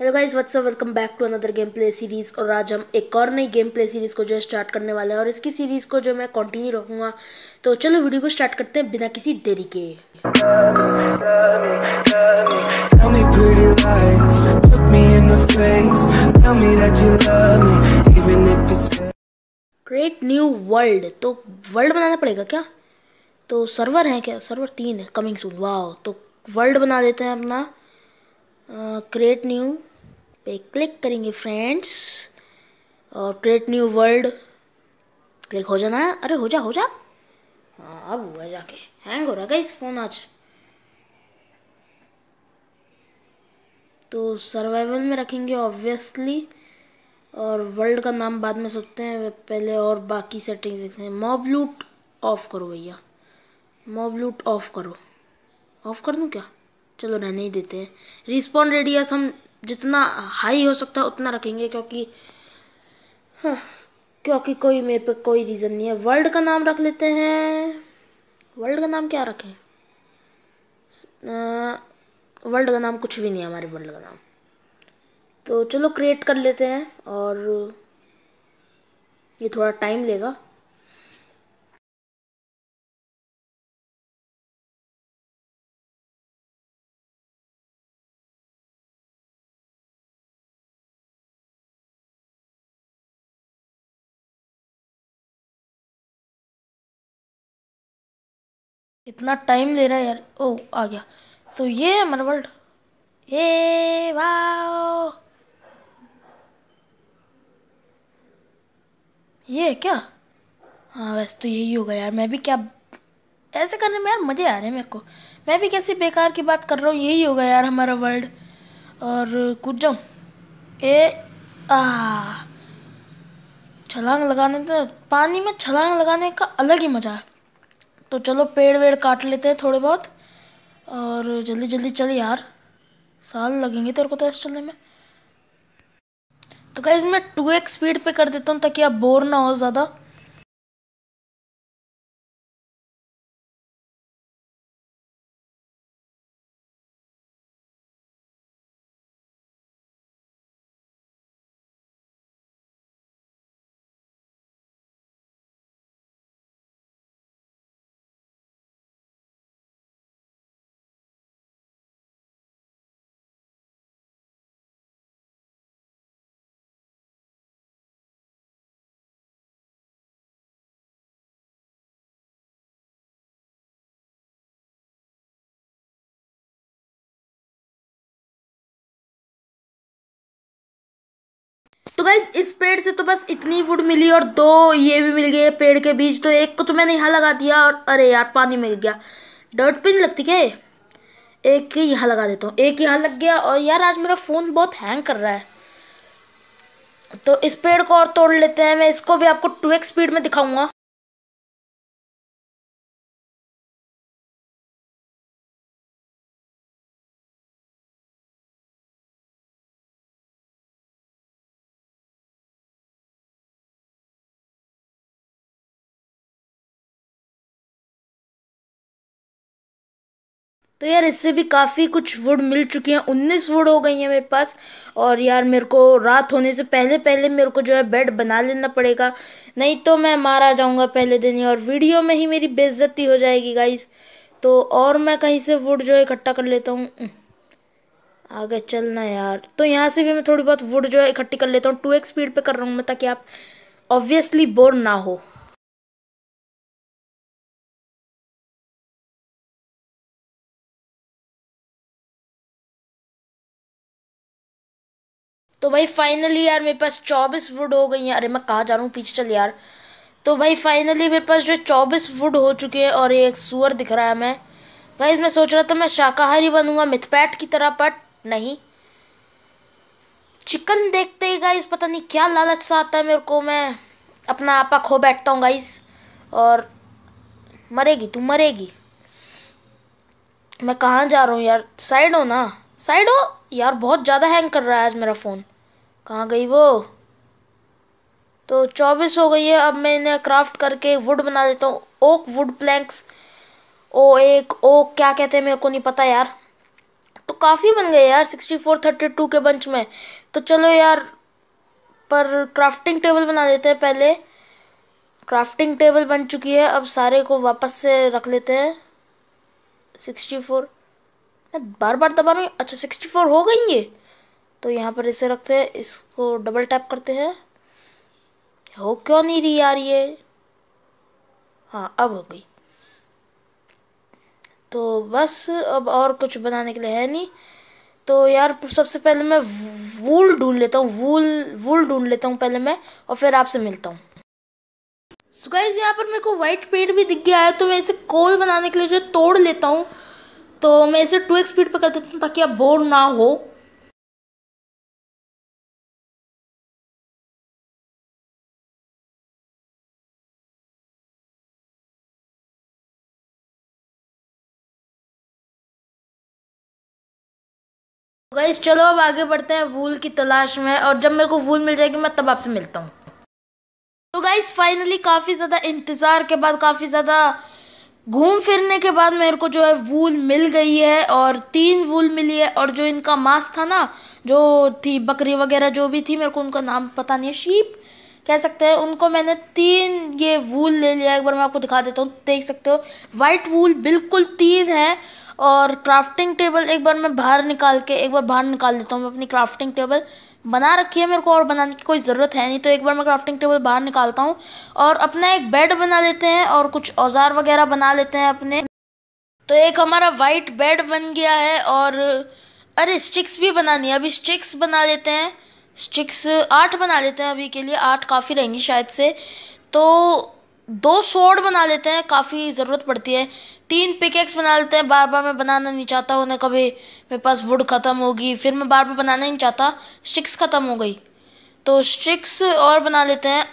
Hello guys what's up welcome back to another game play series और आज हम एक और नई गेम प्ले सीरीज़ को जो है स्टार्ट करने वाले हैं और इसकी सीरीज़ को जो मैं कंटिन्यू रखूँगा तो चलो वीडियो को स्टार्ट करते हैं बिना किसी देरी के क्रिएट न्यू वर्ल्ड तो वर्ल्ड बनाना पड़ेगा क्या तो सर्वर है क्या सर्वर तीन है कमिंग सून वाह तो वर्ल्ड बना देते हैं अपना क्रिएट न्यू पे क्लिक करेंगे फ्रेंड्स और क्रिएट न्यू वर्ल्ड क्लिक हो जाना है अरे हो जा हो जा हाँ अब हुआ जाके हैंग हो रहा है इस फ़ोन आज तो सर्वाइवल में रखेंगे ऑब्वियसली और वर्ल्ड का नाम बाद में सोचते हैं पहले और बाकी सेटिंग्स देखते हैं मॉब लूट ऑफ़ करो भैया मॉब लूट ऑफ़ करो ऑफ़ कर दूँ क्या चलो रहने ही देते हैं रिस्पॉन्ड रेडियस हम जितना हाई हो सकता है उतना रखेंगे क्योंकि हाँ, क्योंकि कोई मेरे पे कोई रीज़न नहीं है वर्ल्ड का नाम रख लेते हैं वर्ल्ड का नाम क्या रखें वर्ल्ड का नाम कुछ भी नहीं है हमारे वर्ल्ड का नाम तो चलो क्रिएट कर लेते हैं और ये थोड़ा टाइम लेगा इतना टाइम ले रहा है यार ओ आ गया तो so, ये है हमारा वर्ल्ड ए वाओ ये है क्या हाँ वैसे तो यही होगा यार मैं भी क्या ऐसे करने में यार मज़े आ रहे हैं मेरे को मैं भी कैसी बेकार की बात कर रहा हूँ यही होगा यार हमारा वर्ल्ड और कूद जाऊँ ए आ छलांग लगाने तो पानी में छलांग लगाने का अलग ही मज़ा है तो चलो पेड़ वेड़ काट लेते हैं थोड़े बहुत और जल्दी जल्दी चल यार साल लगेंगे तेरे को तो ऐसे चलने में तो क्या मैं टू एक्स स्पीड पे कर देता हूँ ताकि आप बोर ना हो ज़्यादा गाइज इस पेड़ से तो बस इतनी वुड मिली और दो ये भी मिल गए पेड़ के बीच तो एक को तो मैंने यहाँ लगा दिया और अरे यार पानी मिल गया डर्ट पिन लगती क्या एक ही यहाँ लगा देता हूँ एक यहाँ लग गया और यार आज मेरा फ़ोन बहुत हैंग कर रहा है तो इस पेड़ को और तोड़ लेते हैं मैं इसको भी आपको टू स्पीड में दिखाऊँगा तो यार इससे भी काफ़ी कुछ वुड मिल चुकी हैं उन्नीस वुड हो गई हैं मेरे पास और यार मेरे को रात होने से पहले पहले मेरे को जो है बेड बना लेना पड़ेगा नहीं तो मैं मारा जाऊंगा पहले दिन ही और वीडियो में ही मेरी बेइज्जती हो जाएगी गाइस तो और मैं कहीं से वुड जो है इकट्ठा कर लेता हूँ आगे चलना यार तो यहाँ से भी मैं थोड़ी बहुत वुड जो है इकट्ठी कर लेता हूँ टू एक्स स्पीड पर कर रहा हूँ मैं ताकि आप ऑब्वियसली बोर ना हो तो भाई फाइनली यार मेरे पास चौबीस वुड हो गई हैं अरे मैं कहाँ जा रहा हूँ पीछे चल यार तो भाई फाइनली मेरे पास जो चौबीस वुड हो चुके हैं और एक सुअर दिख रहा है मैं भाई मैं सोच रहा था मैं शाकाहारी बनूंगा मिथपैट की तरह पट नहीं चिकन देखते ही गाइस पता नहीं क्या लालच सा आता है मेरे को मैं अपना आपा खो बैठता हूँ गाइस और मरेगी तू मरेगी मैं कहाँ जा रहा हूँ यार साइड हो ना साइड हो यार बहुत ज़्यादा हैंग कर रहा है आज मेरा फ़ोन कहाँ गई वो तो चौबीस हो गई है अब मैं इन्हें क्राफ्ट करके वुड बना देता हूँ ओक वुड प्लैंक्स ओ एक ओक क्या कहते हैं मेरे को नहीं पता यार तो काफ़ी बन गए यार सिक्सटी फोर थर्टी टू के बंच में तो चलो यार पर क्राफ्टिंग टेबल बना देते हैं पहले क्राफ्टिंग टेबल बन चुकी है अब सारे को वापस से रख लेते हैं सिक्सटी फोर बार बार दबा रही अच्छा सिक्सटी फोर हो गई ये तो यहाँ पर इसे रखते हैं इसको डबल टैप करते हैं हो क्यों नहीं रही यार ये हाँ अब हो गई तो बस अब और कुछ बनाने के लिए है नहीं तो यार सबसे पहले मैं वूल ढूंढ लेता हूँ वूल वूल ढूंढ लेता हूँ पहले मैं और फिर आपसे मिलता हूँ सुखाइज यहाँ पर मेरे को वाइट पेड़ भी दिख गया है तो मैं इसे कोल बनाने के लिए जो तोड़ लेता हूँ तो मैं इसे टू एक्स स्पीड पर कर देता हूँ ताकि आप बोर ना हो गाइस चलो अब आगे बढ़ते हैं वूल की तलाश में और जब मेरे को वूल मिल जाएगी मैं तब आपसे मिलता हूँ तो गाइस फाइनली काफ़ी ज़्यादा इंतज़ार के बाद काफ़ी ज़्यादा घूम फिरने के बाद मेरे को जो है वूल मिल गई है और तीन वूल मिली है और जो इनका मांस था ना जो थी बकरी वगैरह जो भी थी मेरे को उनका नाम पता नहीं है शीप कह सकते हैं उनको मैंने तीन ये वूल ले लिया एक बार मैं आपको दिखा देता हूँ देख सकते हो वाइट वूल बिल्कुल तीन है और क्राफ्टिंग टेबल एक बार मैं बाहर निकाल के एक बार बाहर निकाल देता हूँ मैं अपनी क्राफ्टिंग टेबल बना रखी है मेरे को और बनाने की कोई ज़रूरत है नहीं तो एक बार मैं क्राफ्टिंग टेबल बाहर निकालता हूँ और अपना एक बेड बना लेते हैं और कुछ औजार वगैरह बना लेते हैं अपने तो एक हमारा वाइट बेड बन गया है और अरे स्टिक्स भी बनानी है अभी स्टिक्स बना लेते हैं स्टिक्स आठ बना लेते हैं अभी के लिए आठ काफ़ी रहेंगी शायद से तो दो शोड बना लेते हैं काफ़ी ज़रूरत पड़ती है तीन पिकेक्स बना लेते हैं बार बार मैं बनाना नहीं चाहता उन्हें कभी मेरे पास वुड ख़त्म होगी फिर मैं बार बार बनाना नहीं चाहता स्टिक्स ख़त्म हो गई तो स्टिक्स और बना लेते हैं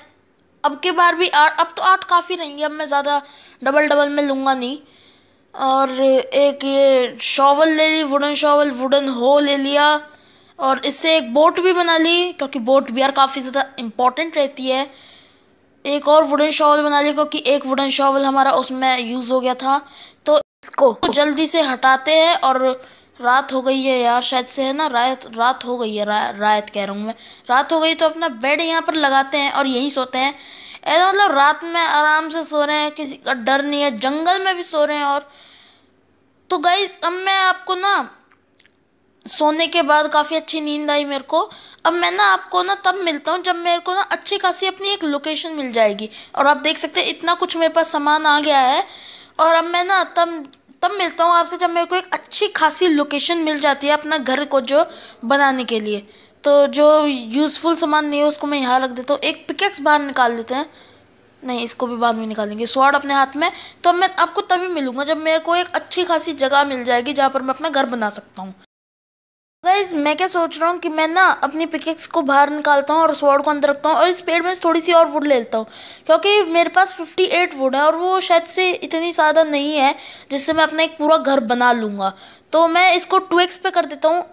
अब के बार भी आठ अब तो आठ काफ़ी रहेंगे अब मैं ज़्यादा डबल डबल में लूँगा नहीं और एक ये शॉवल ले ली वुडन शॉवल वुडन हो ले लिया और इससे एक बोट भी बना ली क्योंकि बोट भी यार काफ़ी ज़्यादा इम्पोर्टेंट रहती है एक और वुडन शॉवल बना लिया क्योंकि एक वुडन शॉवल हमारा उसमें यूज़ हो गया था तो इसको जल्दी से हटाते हैं और रात हो गई है यार शायद से है ना रात रात हो गई है रा, रात कह रहा हूँ मैं रात हो गई तो अपना बेड यहाँ पर लगाते हैं और यहीं सोते हैं ऐसा मतलब रात में आराम से सो रहे हैं किसी का डर नहीं है जंगल में भी सो रहे हैं और तो गई अब मैं आपको ना सोने के बाद काफ़ी अच्छी नींद आई मेरे को अब मैं ना आपको ना तब मिलता हूँ जब मेरे को ना अच्छी खासी अपनी एक लोकेशन मिल जाएगी और आप देख सकते हैं इतना कुछ मेरे पास सामान आ गया है और अब मैं ना तब तब मिलता हूँ आपसे जब मेरे को एक अच्छी खासी लोकेशन मिल जाती है अपना घर को जो बनाने के लिए तो जो यूज़फुल सामान नहीं है उसको मैं यहाँ रख देता हूँ एक पिकेक्स बाहर निकाल देते हैं नहीं इसको भी बाद में निकालेंगे स्वाड अपने हाथ में तो मैं आपको तभी मिलूँगा जब मेरे को एक अच्छी खासी जगह मिल जाएगी जहाँ पर मैं अपना घर बना सकता हूँ गाइज मैं क्या सोच रहा हूँ कि मैं ना अपनी पिकेक्स को बाहर निकालता हूँ और स्वॉर्ड को अंदर रखता हूँ और इस पेड़ में थोड़ी सी और वुड ले लेता हूँ क्योंकि मेरे पास 58 वुड है और वो शायद से इतनी ज़्यादा नहीं है जिससे मैं अपना एक पूरा घर बना लूँगा तो मैं इसको 2x पे कर देता हूँ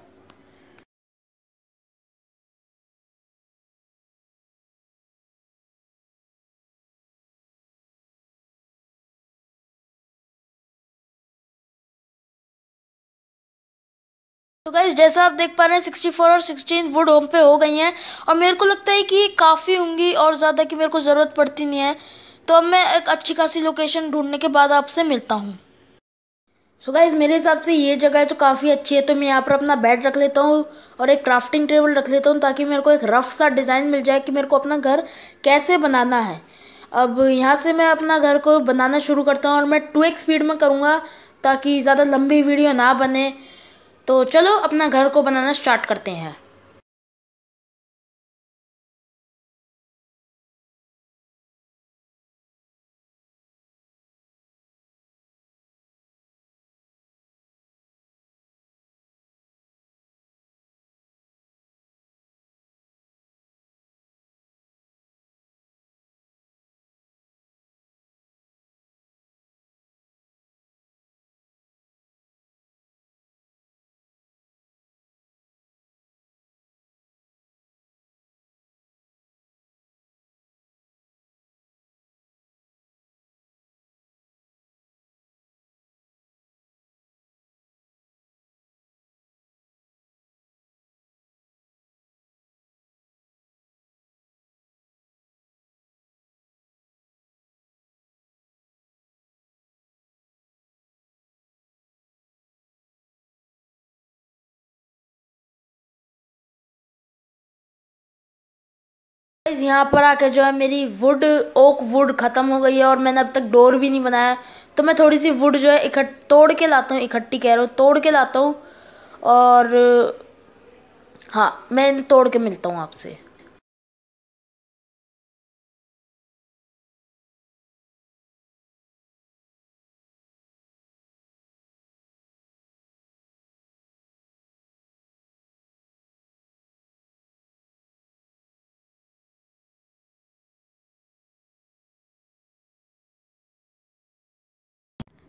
तो गाइज जैसा आप देख पा रहे हैं 64 और 16 वुड होम पे हो गई हैं और मेरे को लगता है कि काफ़ी होंगी और ज़्यादा की मेरे को ज़रूरत पड़ती नहीं है तो अब मैं एक अच्छी खासी लोकेशन ढूंढने के बाद आपसे मिलता हूँ सो so गाइज मेरे हिसाब से ये जगह तो काफ़ी अच्छी है तो मैं यहाँ पर अपना बेड रख लेता हूँ और एक क्राफ्टिंग टेबल रख लेता हूँ ताकि मेरे को एक रफ़ सा डिज़ाइन मिल जाए कि मेरे को अपना घर कैसे बनाना है अब यहाँ से मैं अपना घर को बनाना शुरू करता हूँ और मैं टू स्पीड में करूँगा ताकि ज़्यादा लंबी वीडियो ना बने तो चलो अपना घर को बनाना स्टार्ट करते हैं गाइस यहाँ पर आके जो है मेरी वुड ओक वुड ख़त्म हो गई है और मैंने अब तक डोर भी नहीं बनाया तो मैं थोड़ी सी वुड जो है इकट्ठ तोड़ के लाता हूँ इकट्ठी कह रहा हूँ तोड़ के लाता हूँ और हाँ मैं तोड़ के मिलता हूँ आपसे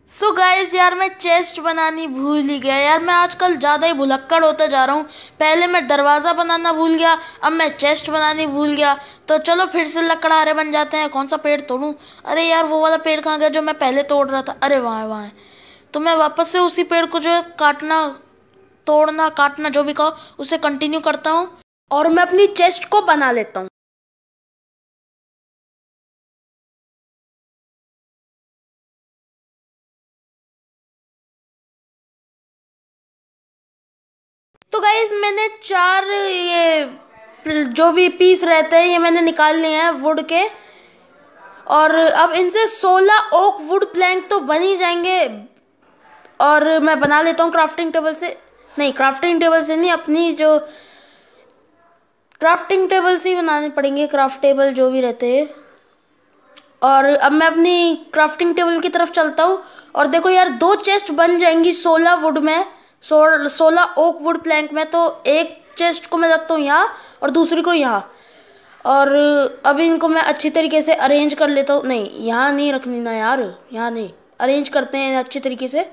सो so गाइज यार मैं चेस्ट बनानी भूल ही गया यार मैं आजकल ज़्यादा ही भुलक्कड़ होता जा रहा हूँ पहले मैं दरवाज़ा बनाना भूल गया अब मैं चेस्ट बनानी भूल गया तो चलो फिर से लकड़ा लकड़हारे बन जाते हैं कौन सा पेड़ तोड़ूँ अरे यार वो वाला पेड़ कहाँ गया जो मैं पहले तोड़ रहा था अरे वहाँ वहाँ तो मैं वापस से उसी पेड़ को जो है काटना तोड़ना काटना जो भी कहो उसे कंटिन्यू करता हूँ और मैं अपनी चेस्ट को बना लेता हूँ गाइज मैंने चार ये जो भी पीस रहते हैं ये मैंने निकाल लिए हैं वुड के और अब इनसे 16 ओक वुड प्लैंक तो बन ही जाएंगे और मैं बना लेता हूँ क्राफ्टिंग टेबल से नहीं क्राफ्टिंग टेबल से नहीं अपनी जो क्राफ्टिंग टेबल से ही बनाने पड़ेंगे क्राफ्ट टेबल जो भी रहते हैं और अब मैं अपनी क्राफ्टिंग टेबल की तरफ चलता हूँ और देखो यार दो चेस्ट बन जाएंगी सोलह वुड में सो सोलह ओक वुड प्लैंक में तो एक चेस्ट को मैं रखता हूँ यहाँ और दूसरी को यहाँ और अब इनको मैं अच्छी तरीके से अरेंज कर लेता हूँ नहीं यहाँ नहीं रखनी ना यार यहाँ नहीं अरेंज करते हैं अच्छी तरीके से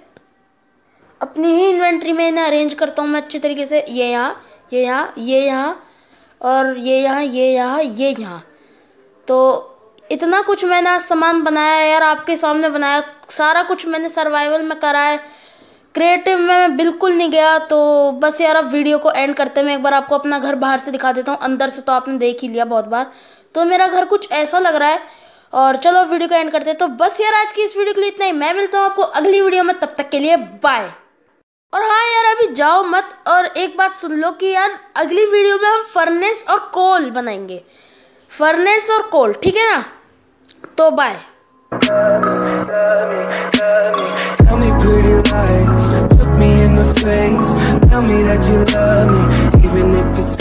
अपनी ही इन्वेंट्री में इन्हें अरेंज करता हूँ मैं अच्छी तरीके से ये यहाँ ये यहाँ ये यहाँ और ये यहाँ ये यहाँ ये यहाँ तो इतना कुछ मैंने आज सामान बनाया यार आपके सामने बनाया सारा कुछ मैंने सर्वाइवल में करा है क्रिएटिव में मैं बिल्कुल नहीं गया तो बस यार अब वीडियो को एंड करते मैं एक बार आपको अपना घर बाहर से दिखा देता हूँ अंदर से तो आपने देख ही लिया बहुत बार तो मेरा घर कुछ ऐसा लग रहा है और चलो वीडियो को एंड करते हैं तो बस यार आज की इस वीडियो के लिए इतना ही मैं मिलता हूँ आपको अगली वीडियो में तब तक के लिए बाय और हाँ यार अभी जाओ मत और एक बात सुन लो कि यार अगली वीडियो में हम फर्नेस और कोल बनाएंगे फर्नेस और कोल ठीक है ना तो by face. Tell me that you love me, even if it's